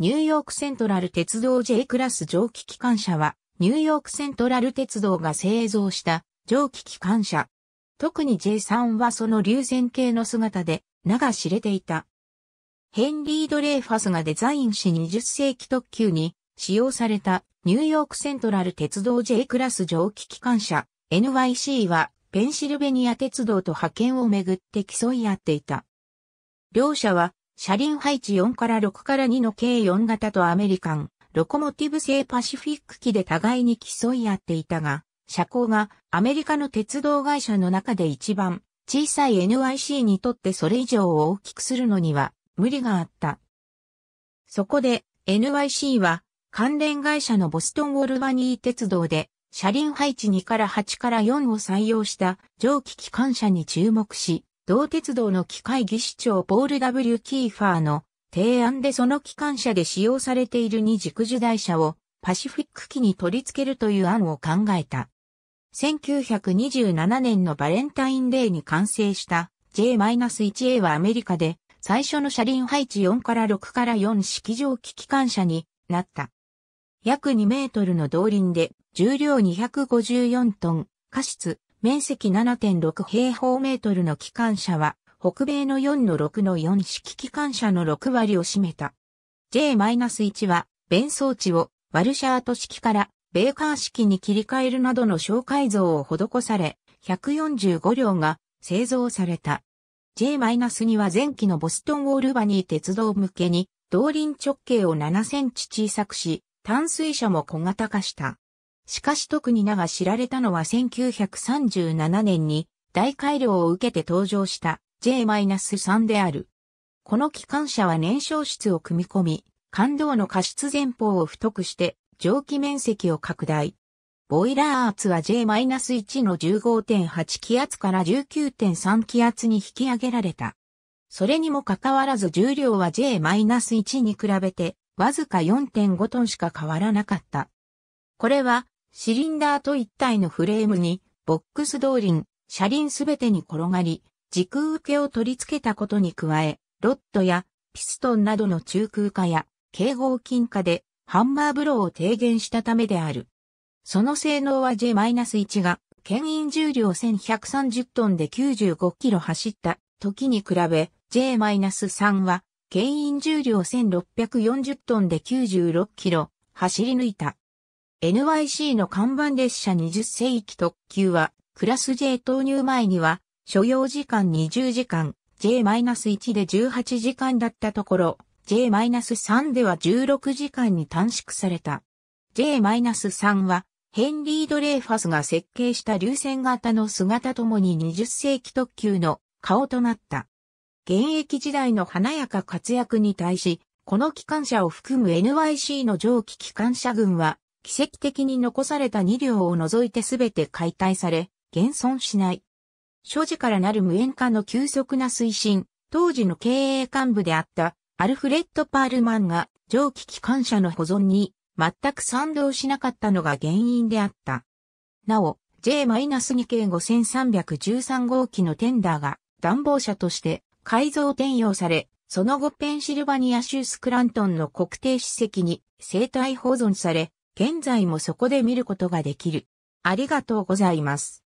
ニューヨークセントラル鉄道 J クラス蒸気機関車は、ニューヨークセントラル鉄道が製造した蒸気機関車。特に J3 はその流線形の姿で、名が知れていた。ヘンリー・ドレーファスがデザインし20世紀特急に使用されたニューヨークセントラル鉄道 J クラス蒸気機関車 NYC はペンシルベニア鉄道と派遣をめぐって競い合っていた。両者は車輪配置4から6から2の計4型とアメリカン、ロコモティブ製パシフィック機で互いに競い合っていたが、車高がアメリカの鉄道会社の中で一番小さい NIC にとってそれ以上を大きくするのには無理があった。そこで NIC は関連会社のボストンウォルバニー鉄道で車輪配置2から8から4を採用した蒸気機関車に注目し、同鉄道の機械技師長ポール W. キーファーの提案でその機関車で使用されている二軸受台車をパシフィック機に取り付けるという案を考えた。1927年のバレンタインデーに完成した J-1A はアメリカで最初の車輪配置4から6から4式蒸気機関車になった。約2メートルの動輪で重量254トン、過失面積7.6平方メートルの機関車は、北米の4の6の4式機関車の6割を占めた。J-1 は、弁装置をワルシャート式からベーカー式に切り替えるなどの小改造を施され、145両が製造された。J-2 は前期のボストンウォールバニー鉄道向けに、動輪直径を7センチ小さくし、淡水車も小型化した。しかし特に名が知られたのは1937年に大改良を受けて登場した J-3 である。この機関車は燃焼室を組み込み、感動の過失前方を太くして蒸気面積を拡大。ボイラー圧は J-1 の15.8気圧から19.3気圧に引き上げられた。それにもかかわらず重量は J-1 に比べてわずか4.5トンしか変わらなかった。これはシリンダーと一体のフレームに、ボックス動輪、車輪すべてに転がり、時空受けを取り付けたことに加え、ロッドやピストンなどの中空化や警報金化でハンマーブローを低減したためである。その性能は J-1 が牽引重量1130トンで95キロ走った時に比べ J-3 は牽引重量1640トンで96キロ走り抜いた。NYC の看板列車20世紀特急は、クラス J 投入前には、所要時間20時間、J-1 で18時間だったところ、J-3 では16時間に短縮された。J-3 は、ヘンリー・ドレーファスが設計した流線型の姿ともに20世紀特急の顔となった。現役時代の華やか活躍に対し、この機関車を含む NYC の蒸気機関車群は、奇跡的に残された2両を除いてすべて解体され、現存しない。所持からなる無縁化の急速な推進、当時の経営幹部であったアルフレッド・パールマンが蒸気機関車の保存に全く賛同しなかったのが原因であった。なお、J-2 系5313号機のテンダーが暖房車として改造転用され、その後ペンシルバニア州スクラントンの国定史跡に生体保存され、現在もそこで見ることができる。ありがとうございます。